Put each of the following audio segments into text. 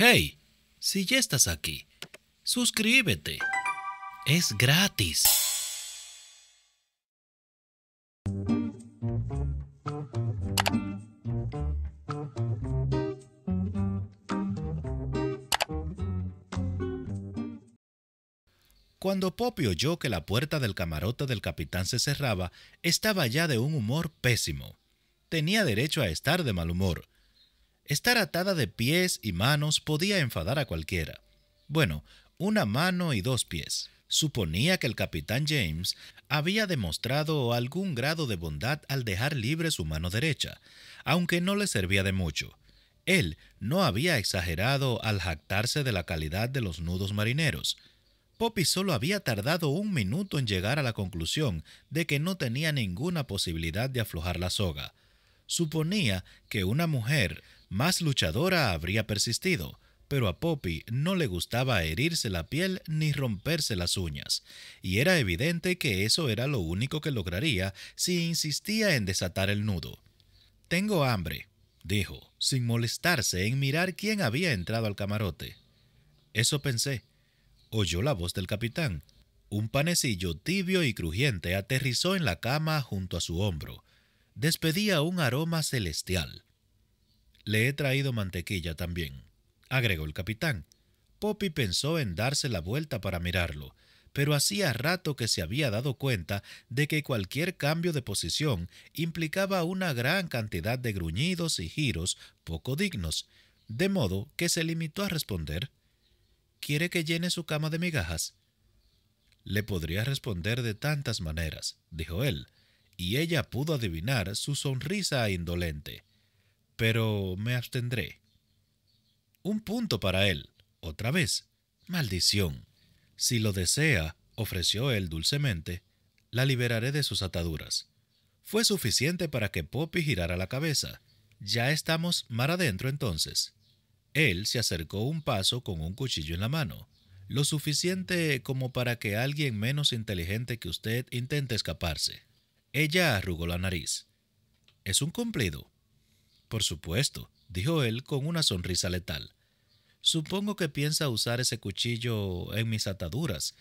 Hey, si ya estás aquí, suscríbete. Es gratis. Cuando Poppy oyó que la puerta del camarote del capitán se cerraba, estaba ya de un humor pésimo. Tenía derecho a estar de mal humor. Estar atada de pies y manos podía enfadar a cualquiera. Bueno, una mano y dos pies. Suponía que el capitán James había demostrado algún grado de bondad al dejar libre su mano derecha, aunque no le servía de mucho. Él no había exagerado al jactarse de la calidad de los nudos marineros. Poppy solo había tardado un minuto en llegar a la conclusión de que no tenía ninguna posibilidad de aflojar la soga. Suponía que una mujer más luchadora habría persistido, pero a Poppy no le gustaba herirse la piel ni romperse las uñas, y era evidente que eso era lo único que lograría si insistía en desatar el nudo. Tengo hambre, dijo, sin molestarse en mirar quién había entrado al camarote. Eso pensé. Oyó la voz del capitán. Un panecillo tibio y crujiente aterrizó en la cama junto a su hombro. Despedía un aroma celestial. Le he traído mantequilla también, agregó el capitán. Poppy pensó en darse la vuelta para mirarlo, pero hacía rato que se había dado cuenta de que cualquier cambio de posición implicaba una gran cantidad de gruñidos y giros poco dignos, de modo que se limitó a responder ¿Quiere que llene su cama de migajas? Le podría responder de tantas maneras, dijo él, y ella pudo adivinar su sonrisa indolente pero me abstendré. Un punto para él, otra vez. Maldición. Si lo desea, ofreció él dulcemente, la liberaré de sus ataduras. Fue suficiente para que Poppy girara la cabeza. Ya estamos mar adentro entonces. Él se acercó un paso con un cuchillo en la mano, lo suficiente como para que alguien menos inteligente que usted intente escaparse. Ella arrugó la nariz. Es un cumplido. Por supuesto, dijo él con una sonrisa letal. Supongo que piensa usar ese cuchillo en mis ataduras.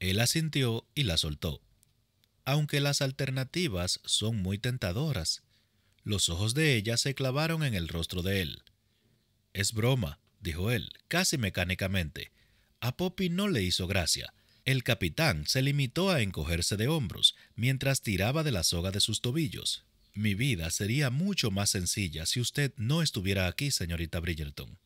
Él asintió y la soltó. Aunque las alternativas son muy tentadoras. Los ojos de ella se clavaron en el rostro de él. Es broma, dijo él, casi mecánicamente. A Poppy no le hizo gracia. El capitán se limitó a encogerse de hombros mientras tiraba de la soga de sus tobillos. Mi vida sería mucho más sencilla si usted no estuviera aquí, señorita Bridgerton.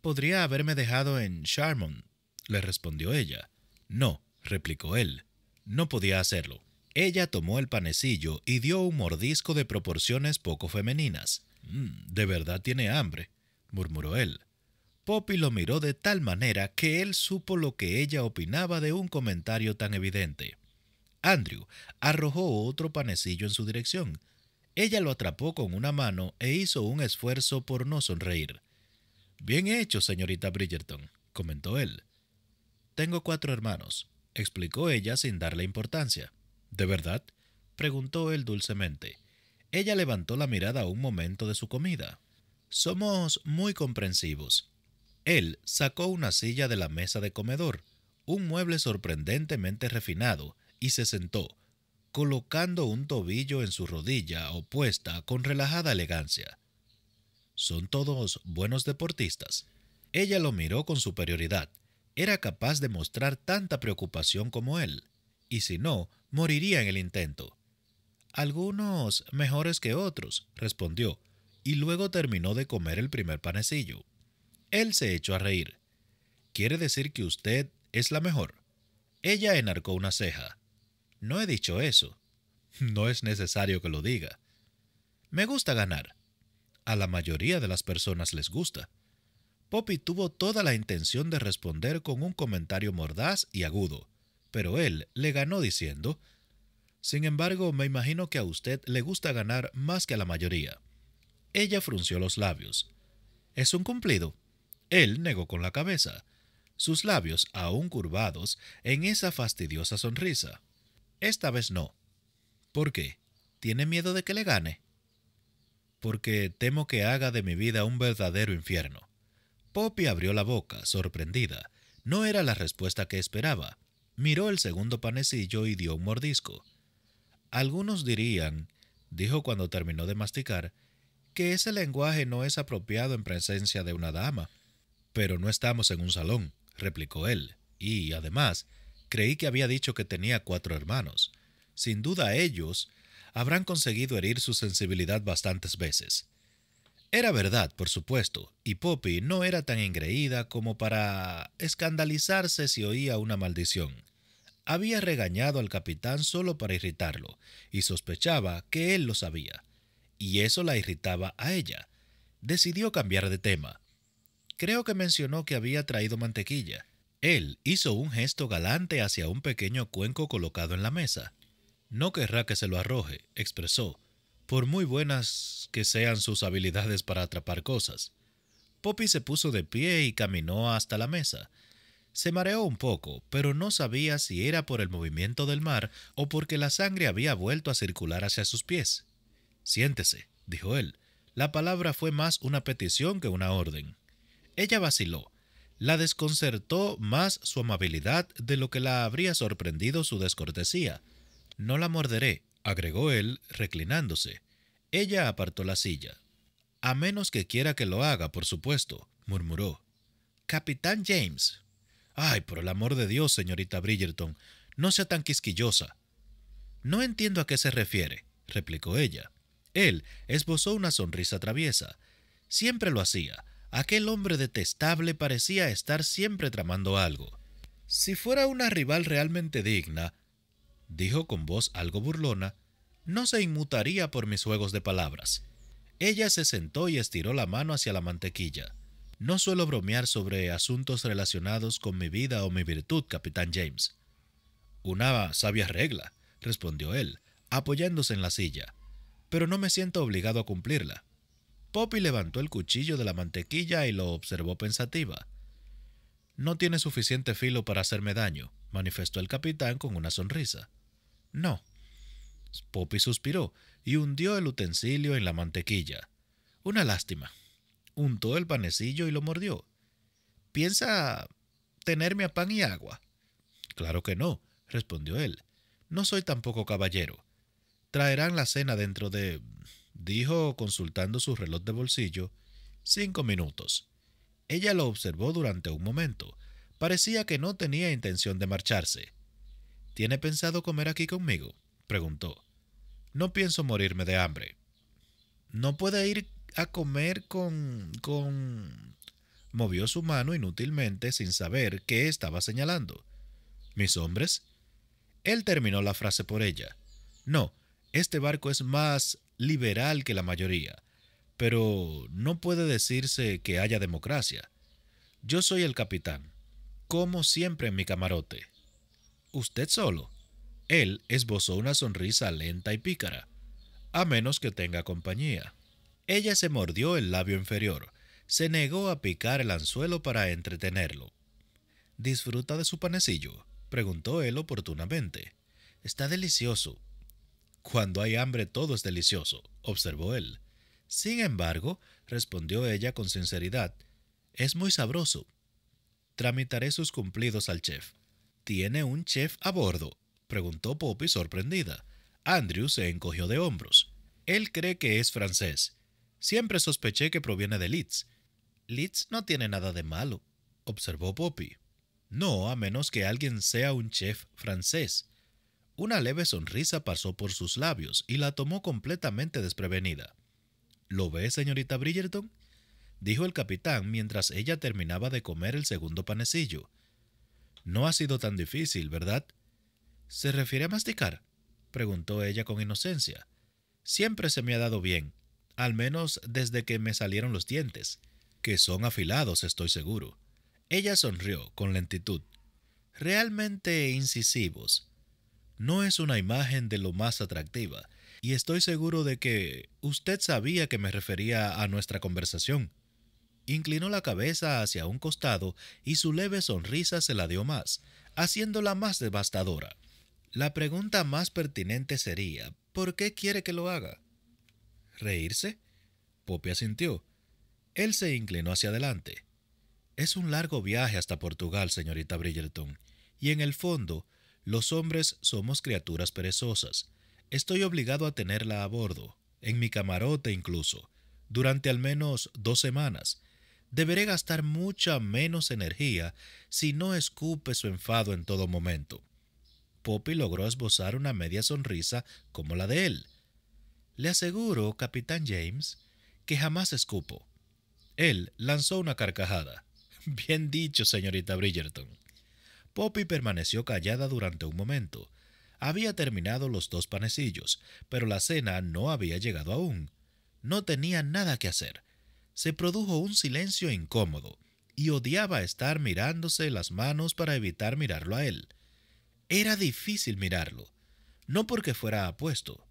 Podría haberme dejado en Charmond, le respondió ella. No, replicó él. No podía hacerlo. Ella tomó el panecillo y dio un mordisco de proporciones poco femeninas. Mm, de verdad tiene hambre, murmuró él. Poppy lo miró de tal manera que él supo lo que ella opinaba de un comentario tan evidente. Andrew arrojó otro panecillo en su dirección. Ella lo atrapó con una mano e hizo un esfuerzo por no sonreír. Bien hecho, señorita Bridgerton, comentó él. Tengo cuatro hermanos, explicó ella sin darle importancia. ¿De verdad? preguntó él dulcemente. Ella levantó la mirada un momento de su comida. Somos muy comprensivos. Él sacó una silla de la mesa de comedor, un mueble sorprendentemente refinado, y se sentó, colocando un tobillo en su rodilla opuesta con relajada elegancia. Son todos buenos deportistas. Ella lo miró con superioridad. Era capaz de mostrar tanta preocupación como él, y si no, moriría en el intento. Algunos mejores que otros, respondió, y luego terminó de comer el primer panecillo. Él se echó a reír. ¿Quiere decir que usted es la mejor? Ella enarcó una ceja. No he dicho eso. No es necesario que lo diga. Me gusta ganar. A la mayoría de las personas les gusta. Poppy tuvo toda la intención de responder con un comentario mordaz y agudo, pero él le ganó diciendo, Sin embargo, me imagino que a usted le gusta ganar más que a la mayoría. Ella frunció los labios. Es un cumplido. Él negó con la cabeza, sus labios aún curvados en esa fastidiosa sonrisa. Esta vez no. ¿Por qué? ¿Tiene miedo de que le gane? Porque temo que haga de mi vida un verdadero infierno. Poppy abrió la boca, sorprendida. No era la respuesta que esperaba. Miró el segundo panecillo y dio un mordisco. Algunos dirían, dijo cuando terminó de masticar, que ese lenguaje no es apropiado en presencia de una dama. Pero no estamos en un salón, replicó él, y además, Creí que había dicho que tenía cuatro hermanos. Sin duda ellos habrán conseguido herir su sensibilidad bastantes veces. Era verdad, por supuesto, y Poppy no era tan engreída como para escandalizarse si oía una maldición. Había regañado al capitán solo para irritarlo, y sospechaba que él lo sabía, y eso la irritaba a ella. Decidió cambiar de tema. Creo que mencionó que había traído mantequilla. Él hizo un gesto galante hacia un pequeño cuenco colocado en la mesa. No querrá que se lo arroje, expresó, por muy buenas que sean sus habilidades para atrapar cosas. Poppy se puso de pie y caminó hasta la mesa. Se mareó un poco, pero no sabía si era por el movimiento del mar o porque la sangre había vuelto a circular hacia sus pies. Siéntese, dijo él. La palabra fue más una petición que una orden. Ella vaciló, la desconcertó más su amabilidad de lo que la habría sorprendido su descortesía. No la morderé, agregó él, reclinándose. Ella apartó la silla. A menos que quiera que lo haga, por supuesto, murmuró. Capitán James. Ay, por el amor de Dios, señorita Bridgerton, no sea tan quisquillosa. No entiendo a qué se refiere, replicó ella. Él esbozó una sonrisa traviesa. Siempre lo hacía, Aquel hombre detestable parecía estar siempre tramando algo. Si fuera una rival realmente digna, dijo con voz algo burlona, no se inmutaría por mis juegos de palabras. Ella se sentó y estiró la mano hacia la mantequilla. No suelo bromear sobre asuntos relacionados con mi vida o mi virtud, capitán James. Una sabia regla, respondió él, apoyándose en la silla, pero no me siento obligado a cumplirla. Poppy levantó el cuchillo de la mantequilla y lo observó pensativa. No tiene suficiente filo para hacerme daño, manifestó el capitán con una sonrisa. No. Poppy suspiró y hundió el utensilio en la mantequilla. Una lástima. Untó el panecillo y lo mordió. ¿Piensa tenerme a pan y agua? Claro que no, respondió él. No soy tampoco caballero. Traerán la cena dentro de dijo consultando su reloj de bolsillo, cinco minutos. Ella lo observó durante un momento. Parecía que no tenía intención de marcharse. ¿Tiene pensado comer aquí conmigo? preguntó. No pienso morirme de hambre. No puede ir a comer con... con... Movió su mano inútilmente sin saber qué estaba señalando. ¿Mis hombres? Él terminó la frase por ella. No, este barco es más liberal que la mayoría, pero no puede decirse que haya democracia. Yo soy el capitán, como siempre en mi camarote. Usted solo. Él esbozó una sonrisa lenta y pícara, a menos que tenga compañía. Ella se mordió el labio inferior, se negó a picar el anzuelo para entretenerlo. ¿Disfruta de su panecillo? preguntó él oportunamente. Está delicioso, cuando hay hambre todo es delicioso, observó él. Sin embargo, respondió ella con sinceridad, es muy sabroso. Tramitaré sus cumplidos al chef. ¿Tiene un chef a bordo? preguntó Poppy sorprendida. Andrew se encogió de hombros. Él cree que es francés. Siempre sospeché que proviene de Leeds. Leeds no tiene nada de malo, observó Poppy. No, a menos que alguien sea un chef francés. Una leve sonrisa pasó por sus labios y la tomó completamente desprevenida. ¿Lo ve, señorita Bridgerton? dijo el capitán mientras ella terminaba de comer el segundo panecillo. No ha sido tan difícil, ¿verdad? ¿Se refiere a masticar? preguntó ella con inocencia. Siempre se me ha dado bien, al menos desde que me salieron los dientes, que son afilados, estoy seguro. Ella sonrió con lentitud. Realmente incisivos, no es una imagen de lo más atractiva, y estoy seguro de que usted sabía que me refería a nuestra conversación. Inclinó la cabeza hacia un costado y su leve sonrisa se la dio más, haciéndola más devastadora. La pregunta más pertinente sería, ¿por qué quiere que lo haga? ¿Reírse? Poppy asintió. Él se inclinó hacia adelante. Es un largo viaje hasta Portugal, señorita Bridgerton, y en el fondo los hombres somos criaturas perezosas. Estoy obligado a tenerla a bordo, en mi camarote incluso, durante al menos dos semanas. Deberé gastar mucha menos energía si no escupe su enfado en todo momento. Poppy logró esbozar una media sonrisa como la de él. Le aseguro, capitán James, que jamás escupo. Él lanzó una carcajada. Bien dicho, señorita Bridgerton. Poppy permaneció callada durante un momento. Había terminado los dos panecillos, pero la cena no había llegado aún. No tenía nada que hacer. Se produjo un silencio incómodo, y odiaba estar mirándose las manos para evitar mirarlo a él. Era difícil mirarlo, no porque fuera apuesto,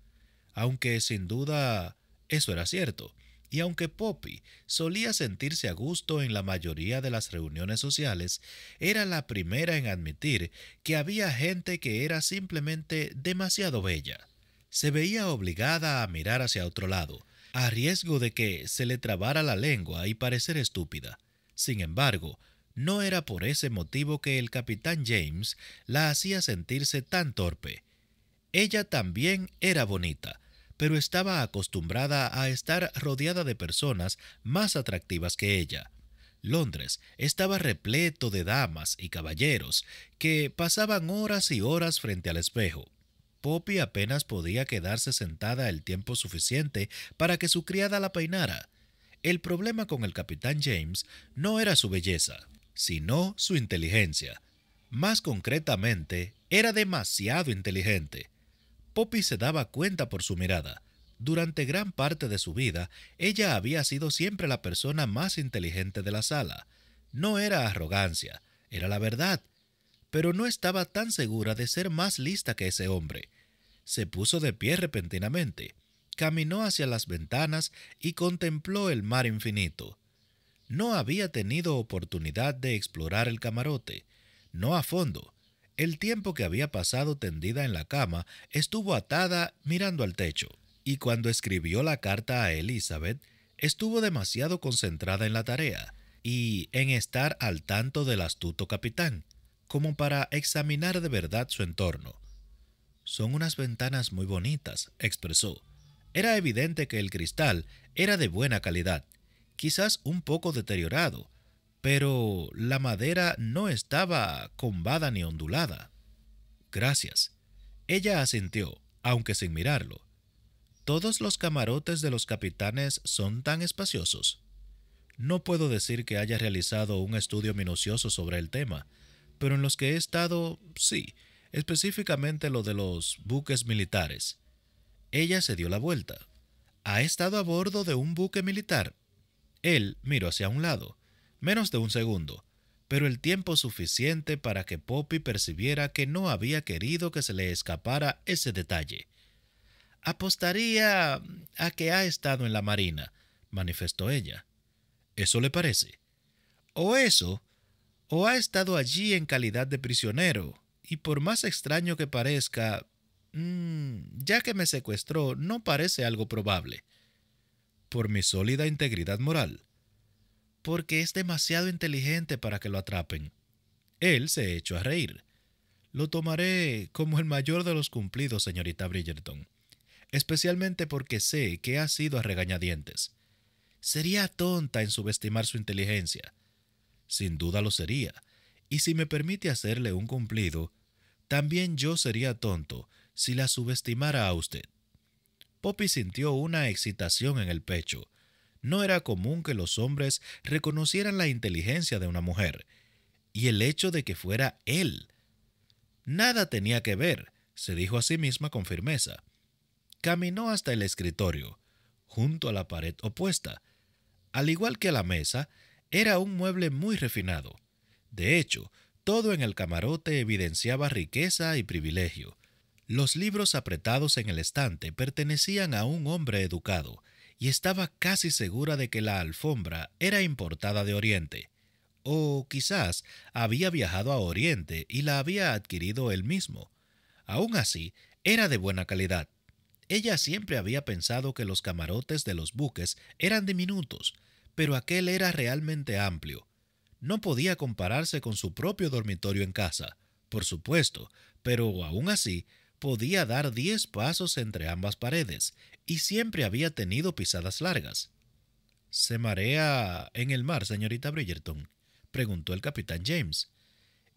aunque sin duda eso era cierto. Y aunque Poppy solía sentirse a gusto en la mayoría de las reuniones sociales, era la primera en admitir que había gente que era simplemente demasiado bella. Se veía obligada a mirar hacia otro lado, a riesgo de que se le trabara la lengua y parecer estúpida. Sin embargo, no era por ese motivo que el capitán James la hacía sentirse tan torpe. Ella también era bonita, pero estaba acostumbrada a estar rodeada de personas más atractivas que ella. Londres estaba repleto de damas y caballeros que pasaban horas y horas frente al espejo. Poppy apenas podía quedarse sentada el tiempo suficiente para que su criada la peinara. El problema con el capitán James no era su belleza, sino su inteligencia. Más concretamente, era demasiado inteligente. Poppy se daba cuenta por su mirada. Durante gran parte de su vida, ella había sido siempre la persona más inteligente de la sala. No era arrogancia, era la verdad, pero no estaba tan segura de ser más lista que ese hombre. Se puso de pie repentinamente, caminó hacia las ventanas y contempló el mar infinito. No había tenido oportunidad de explorar el camarote, no a fondo, el tiempo que había pasado tendida en la cama estuvo atada mirando al techo, y cuando escribió la carta a Elizabeth, estuvo demasiado concentrada en la tarea y en estar al tanto del astuto capitán, como para examinar de verdad su entorno. Son unas ventanas muy bonitas, expresó. Era evidente que el cristal era de buena calidad, quizás un poco deteriorado, pero la madera no estaba combada ni ondulada. Gracias. Ella asintió, aunque sin mirarlo. Todos los camarotes de los capitanes son tan espaciosos. No puedo decir que haya realizado un estudio minucioso sobre el tema, pero en los que he estado, sí, específicamente lo de los buques militares. Ella se dio la vuelta. ¿Ha estado a bordo de un buque militar? Él miró hacia un lado menos de un segundo, pero el tiempo suficiente para que Poppy percibiera que no había querido que se le escapara ese detalle. Apostaría a que ha estado en la marina, manifestó ella. ¿Eso le parece? O eso, o ha estado allí en calidad de prisionero, y por más extraño que parezca, mm, ya que me secuestró, no parece algo probable. Por mi sólida integridad moral, porque es demasiado inteligente para que lo atrapen. Él se echó a reír. Lo tomaré como el mayor de los cumplidos, señorita Bridgerton, especialmente porque sé que ha sido a regañadientes. Sería tonta en subestimar su inteligencia. Sin duda lo sería, y si me permite hacerle un cumplido, también yo sería tonto si la subestimara a usted. Poppy sintió una excitación en el pecho, no era común que los hombres reconocieran la inteligencia de una mujer, y el hecho de que fuera él. Nada tenía que ver, se dijo a sí misma con firmeza. Caminó hasta el escritorio, junto a la pared opuesta. Al igual que a la mesa, era un mueble muy refinado. De hecho, todo en el camarote evidenciaba riqueza y privilegio. Los libros apretados en el estante pertenecían a un hombre educado, y estaba casi segura de que la alfombra era importada de Oriente, o quizás había viajado a Oriente y la había adquirido él mismo. Aún así, era de buena calidad. Ella siempre había pensado que los camarotes de los buques eran diminutos, pero aquel era realmente amplio. No podía compararse con su propio dormitorio en casa, por supuesto, pero aún así podía dar diez pasos entre ambas paredes y siempre había tenido pisadas largas. ¿Se marea en el mar, señorita Bridgerton? preguntó el capitán James.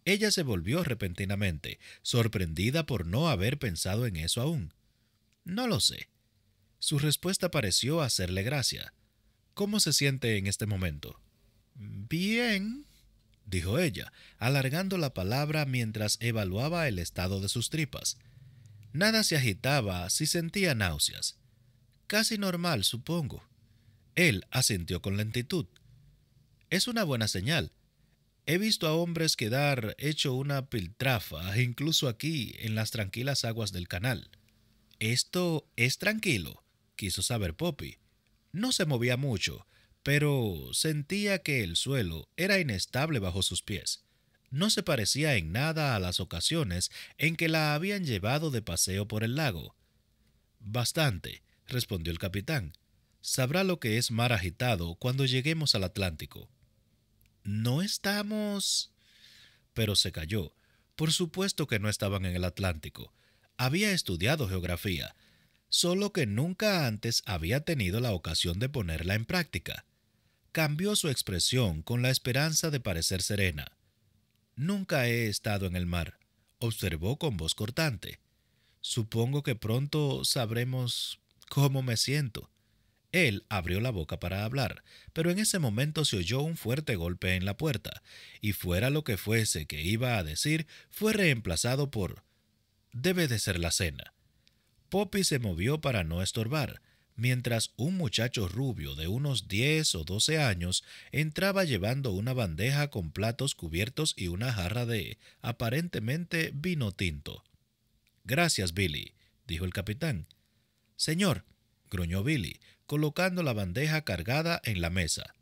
Ella se volvió repentinamente, sorprendida por no haber pensado en eso aún. No lo sé. Su respuesta pareció hacerle gracia. ¿Cómo se siente en este momento? Bien, dijo ella, alargando la palabra mientras evaluaba el estado de sus tripas. Nada se agitaba si sentía náuseas. Casi normal, supongo. Él asintió con lentitud. Es una buena señal. He visto a hombres quedar hecho una piltrafa, incluso aquí, en las tranquilas aguas del canal. Esto es tranquilo, quiso saber Poppy. No se movía mucho, pero sentía que el suelo era inestable bajo sus pies no se parecía en nada a las ocasiones en que la habían llevado de paseo por el lago. Bastante, respondió el capitán. Sabrá lo que es mar agitado cuando lleguemos al Atlántico. No estamos. Pero se calló. Por supuesto que no estaban en el Atlántico. Había estudiado geografía, solo que nunca antes había tenido la ocasión de ponerla en práctica. Cambió su expresión con la esperanza de parecer serena. Nunca he estado en el mar, observó con voz cortante. Supongo que pronto sabremos cómo me siento. Él abrió la boca para hablar, pero en ese momento se oyó un fuerte golpe en la puerta, y fuera lo que fuese que iba a decir, fue reemplazado por Debe de ser la cena. Poppy se movió para no estorbar, mientras un muchacho rubio de unos 10 o 12 años entraba llevando una bandeja con platos cubiertos y una jarra de, aparentemente, vino tinto. Gracias, Billy, dijo el capitán. Señor, gruñó Billy, colocando la bandeja cargada en la mesa.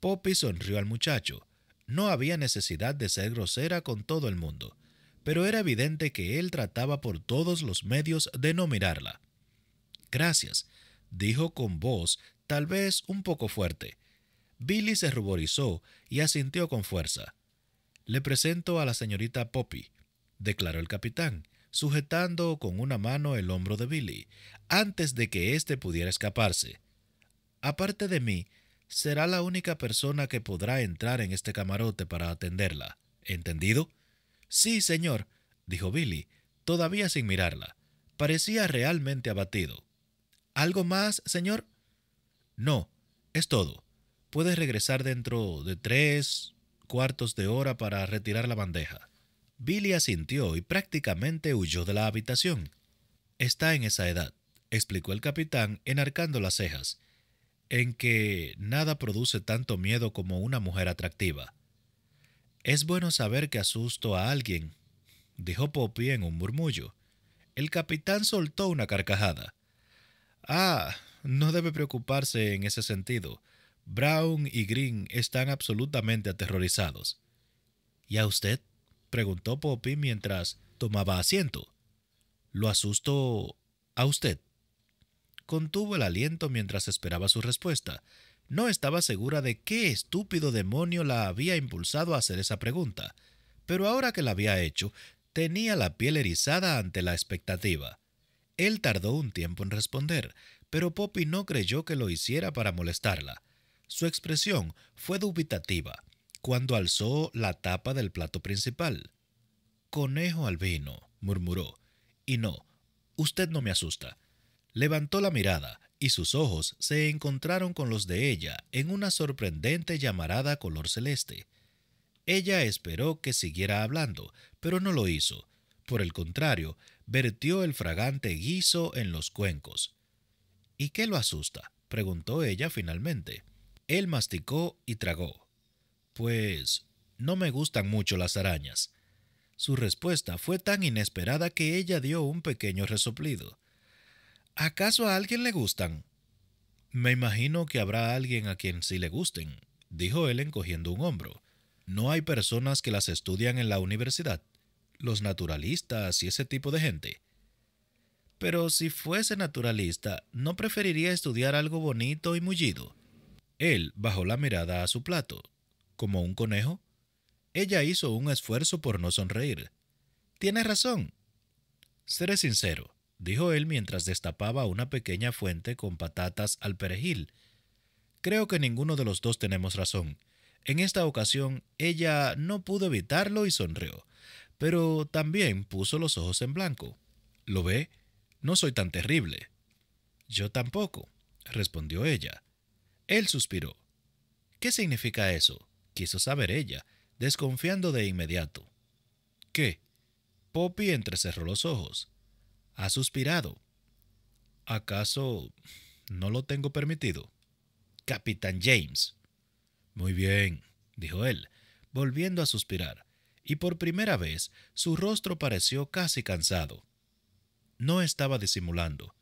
Poppy sonrió al muchacho. No había necesidad de ser grosera con todo el mundo, pero era evidente que él trataba por todos los medios de no mirarla. Gracias, dijo con voz tal vez un poco fuerte. Billy se ruborizó y asintió con fuerza. Le presento a la señorita Poppy, declaró el capitán, sujetando con una mano el hombro de Billy, antes de que éste pudiera escaparse. Aparte de mí, será la única persona que podrá entrar en este camarote para atenderla. ¿Entendido? Sí, señor, dijo Billy, todavía sin mirarla. Parecía realmente abatido. ¿Algo más, señor? No, es todo. Puedes regresar dentro de tres cuartos de hora para retirar la bandeja. Billy asintió y prácticamente huyó de la habitación. Está en esa edad, explicó el capitán, enarcando las cejas, en que nada produce tanto miedo como una mujer atractiva. Es bueno saber que asusto a alguien, dijo Poppy en un murmullo. El capitán soltó una carcajada. Ah, no debe preocuparse en ese sentido. Brown y Green están absolutamente aterrorizados. ¿Y a usted? preguntó Poppy mientras tomaba asiento. ¿Lo asustó a usted? Contuvo el aliento mientras esperaba su respuesta. No estaba segura de qué estúpido demonio la había impulsado a hacer esa pregunta, pero ahora que la había hecho, tenía la piel erizada ante la expectativa. Él tardó un tiempo en responder, pero Poppy no creyó que lo hiciera para molestarla. Su expresión fue dubitativa cuando alzó la tapa del plato principal. Conejo al vino, murmuró. Y no, usted no me asusta. Levantó la mirada y sus ojos se encontraron con los de ella en una sorprendente llamarada color celeste. Ella esperó que siguiera hablando, pero no lo hizo. Por el contrario, vertió el fragante guiso en los cuencos. ¿Y qué lo asusta? preguntó ella finalmente. Él masticó y tragó. Pues no me gustan mucho las arañas. Su respuesta fue tan inesperada que ella dio un pequeño resoplido. ¿Acaso a alguien le gustan? Me imagino que habrá alguien a quien sí le gusten, dijo él encogiendo un hombro. ¿No hay personas que las estudian en la universidad? los naturalistas y ese tipo de gente. Pero si fuese naturalista, ¿no preferiría estudiar algo bonito y mullido? Él bajó la mirada a su plato. ¿Como un conejo? Ella hizo un esfuerzo por no sonreír. Tienes razón. Seré sincero, dijo él mientras destapaba una pequeña fuente con patatas al perejil. Creo que ninguno de los dos tenemos razón. En esta ocasión, ella no pudo evitarlo y sonrió pero también puso los ojos en blanco. ¿Lo ve? No soy tan terrible. Yo tampoco, respondió ella. Él suspiró. ¿Qué significa eso? quiso saber ella, desconfiando de inmediato. ¿Qué? Poppy entrecerró los ojos. Ha suspirado. ¿Acaso no lo tengo permitido? Capitán James. Muy bien, dijo él, volviendo a suspirar y por primera vez su rostro pareció casi cansado. No estaba disimulando.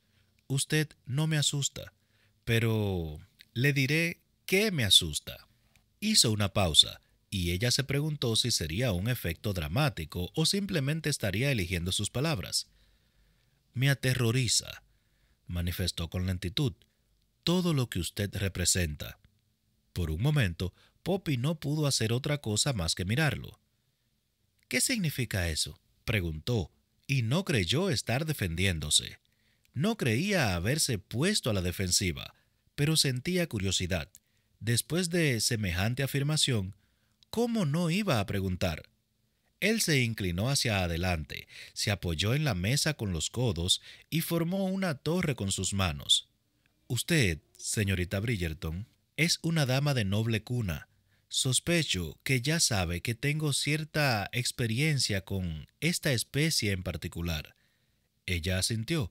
Usted no me asusta, pero le diré qué me asusta. Hizo una pausa, y ella se preguntó si sería un efecto dramático o simplemente estaría eligiendo sus palabras. Me aterroriza, manifestó con lentitud, todo lo que usted representa. Por un momento, Poppy no pudo hacer otra cosa más que mirarlo. ¿Qué significa eso? preguntó, y no creyó estar defendiéndose. No creía haberse puesto a la defensiva, pero sentía curiosidad. Después de semejante afirmación, ¿cómo no iba a preguntar? Él se inclinó hacia adelante, se apoyó en la mesa con los codos y formó una torre con sus manos. Usted, señorita Bridgerton, es una dama de noble cuna, Sospecho que ya sabe que tengo cierta experiencia con esta especie en particular. Ella asintió.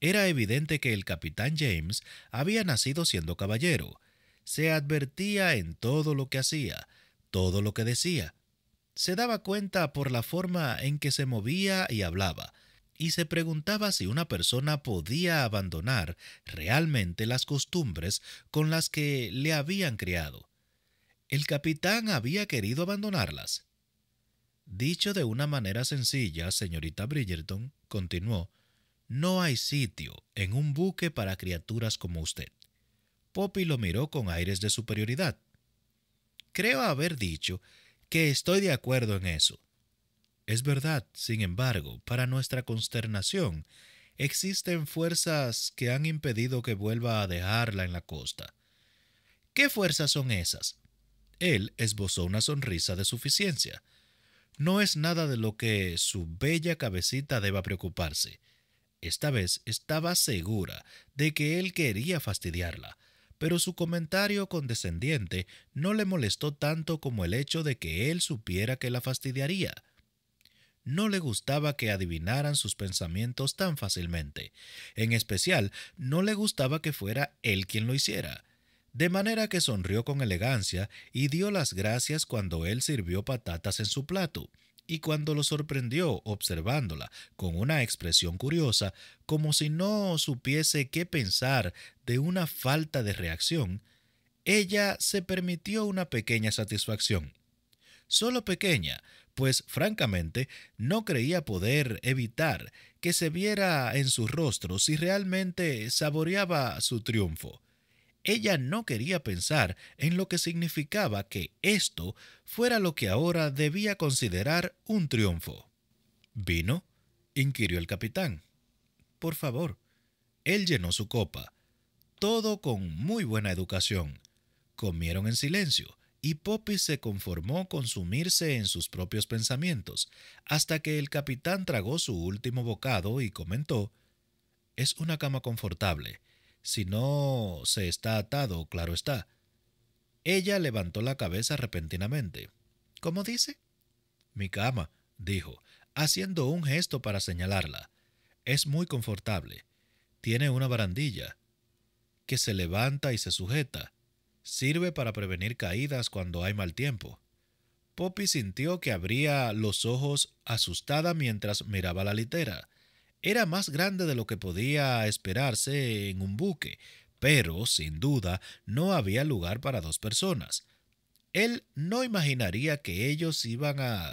Era evidente que el capitán James había nacido siendo caballero. Se advertía en todo lo que hacía, todo lo que decía. Se daba cuenta por la forma en que se movía y hablaba, y se preguntaba si una persona podía abandonar realmente las costumbres con las que le habían criado. El capitán había querido abandonarlas. Dicho de una manera sencilla, señorita Bridgerton, continuó, no hay sitio en un buque para criaturas como usted. Poppy lo miró con aires de superioridad. Creo haber dicho que estoy de acuerdo en eso. Es verdad, sin embargo, para nuestra consternación, existen fuerzas que han impedido que vuelva a dejarla en la costa. ¿Qué fuerzas son esas? Él esbozó una sonrisa de suficiencia. No es nada de lo que su bella cabecita deba preocuparse. Esta vez estaba segura de que él quería fastidiarla, pero su comentario condescendiente no le molestó tanto como el hecho de que él supiera que la fastidiaría. No le gustaba que adivinaran sus pensamientos tan fácilmente. En especial, no le gustaba que fuera él quien lo hiciera. De manera que sonrió con elegancia y dio las gracias cuando él sirvió patatas en su plato, y cuando lo sorprendió observándola con una expresión curiosa, como si no supiese qué pensar de una falta de reacción, ella se permitió una pequeña satisfacción. Solo pequeña, pues francamente no creía poder evitar que se viera en su rostro si realmente saboreaba su triunfo ella no quería pensar en lo que significaba que esto fuera lo que ahora debía considerar un triunfo. ¿Vino? inquirió el capitán. Por favor. Él llenó su copa. Todo con muy buena educación. Comieron en silencio y Poppy se conformó con sumirse en sus propios pensamientos, hasta que el capitán tragó su último bocado y comentó Es una cama confortable si no se está atado, claro está. Ella levantó la cabeza repentinamente. ¿Cómo dice? Mi cama, dijo, haciendo un gesto para señalarla. Es muy confortable. Tiene una barandilla, que se levanta y se sujeta. Sirve para prevenir caídas cuando hay mal tiempo. Poppy sintió que abría los ojos asustada mientras miraba la litera era más grande de lo que podía esperarse en un buque, pero, sin duda, no había lugar para dos personas. Él no imaginaría que ellos iban a...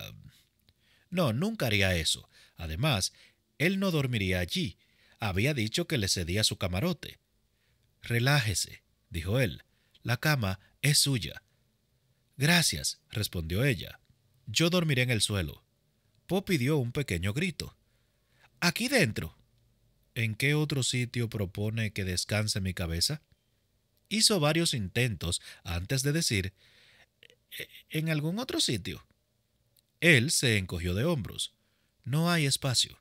No, nunca haría eso. Además, él no dormiría allí. Había dicho que le cedía su camarote. Relájese, dijo él. La cama es suya. Gracias, respondió ella. Yo dormiré en el suelo. Poppy dio un pequeño grito aquí dentro. ¿En qué otro sitio propone que descanse mi cabeza? Hizo varios intentos antes de decir, e-, ¿en algún otro sitio? Él se encogió de hombros. No hay espacio.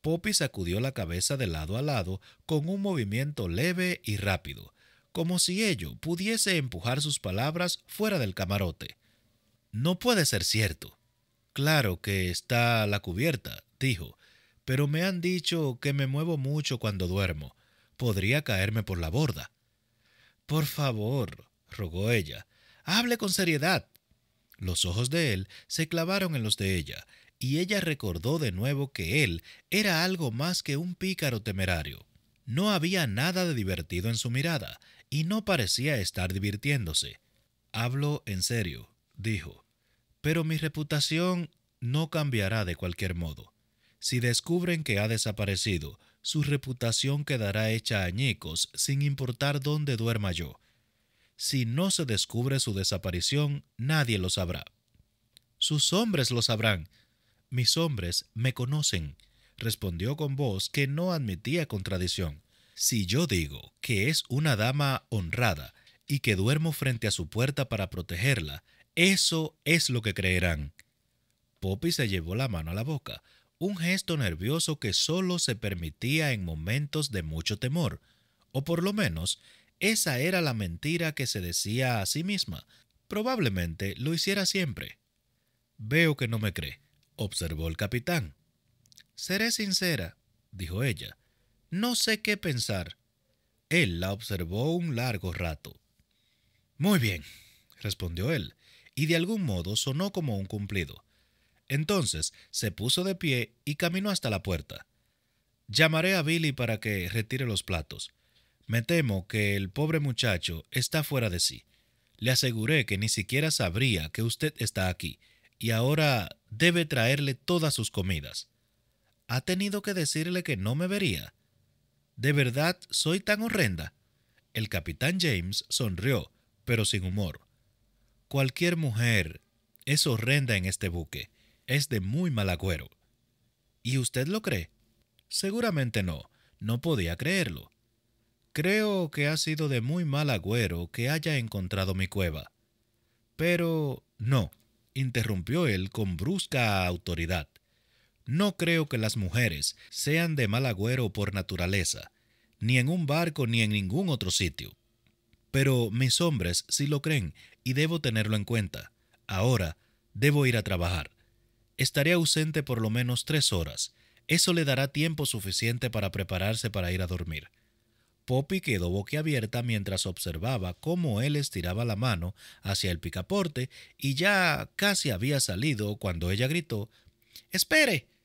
Poppy sacudió la cabeza de lado a lado con un movimiento leve y rápido, como si ello pudiese empujar sus palabras fuera del camarote. No puede ser cierto. Claro que está la cubierta, dijo, pero me han dicho que me muevo mucho cuando duermo. Podría caerme por la borda. Por favor, rogó ella, hable con seriedad. Los ojos de él se clavaron en los de ella, y ella recordó de nuevo que él era algo más que un pícaro temerario. No había nada de divertido en su mirada, y no parecía estar divirtiéndose. Hablo en serio, dijo, pero mi reputación no cambiará de cualquier modo. Si descubren que ha desaparecido, su reputación quedará hecha añicos sin importar dónde duerma yo. Si no se descubre su desaparición, nadie lo sabrá. Sus hombres lo sabrán. Mis hombres me conocen, respondió con voz que no admitía contradicción. Si yo digo que es una dama honrada y que duermo frente a su puerta para protegerla, eso es lo que creerán. Poppy se llevó la mano a la boca, un gesto nervioso que solo se permitía en momentos de mucho temor, o por lo menos esa era la mentira que se decía a sí misma. Probablemente lo hiciera siempre. Veo que no me cree, observó el capitán. Seré sincera, dijo ella. No sé qué pensar. Él la observó un largo rato. Muy bien, respondió él, y de algún modo sonó como un cumplido. Entonces se puso de pie y caminó hasta la puerta. Llamaré a Billy para que retire los platos. Me temo que el pobre muchacho está fuera de sí. Le aseguré que ni siquiera sabría que usted está aquí, y ahora debe traerle todas sus comidas. ¿Ha tenido que decirle que no me vería? ¿De verdad soy tan horrenda? El capitán James sonrió, pero sin humor. Cualquier mujer es horrenda en este buque es de muy mal agüero. ¿Y usted lo cree? Seguramente no, no podía creerlo. Creo que ha sido de muy mal agüero que haya encontrado mi cueva. Pero no, interrumpió él con brusca autoridad. No creo que las mujeres sean de mal agüero por naturaleza, ni en un barco ni en ningún otro sitio. Pero mis hombres sí lo creen y debo tenerlo en cuenta. Ahora debo ir a trabajar. Estaré ausente por lo menos tres horas. Eso le dará tiempo suficiente para prepararse para ir a dormir. Poppy quedó boquiabierta mientras observaba cómo él estiraba la mano hacia el picaporte y ya casi había salido cuando ella gritó Espere.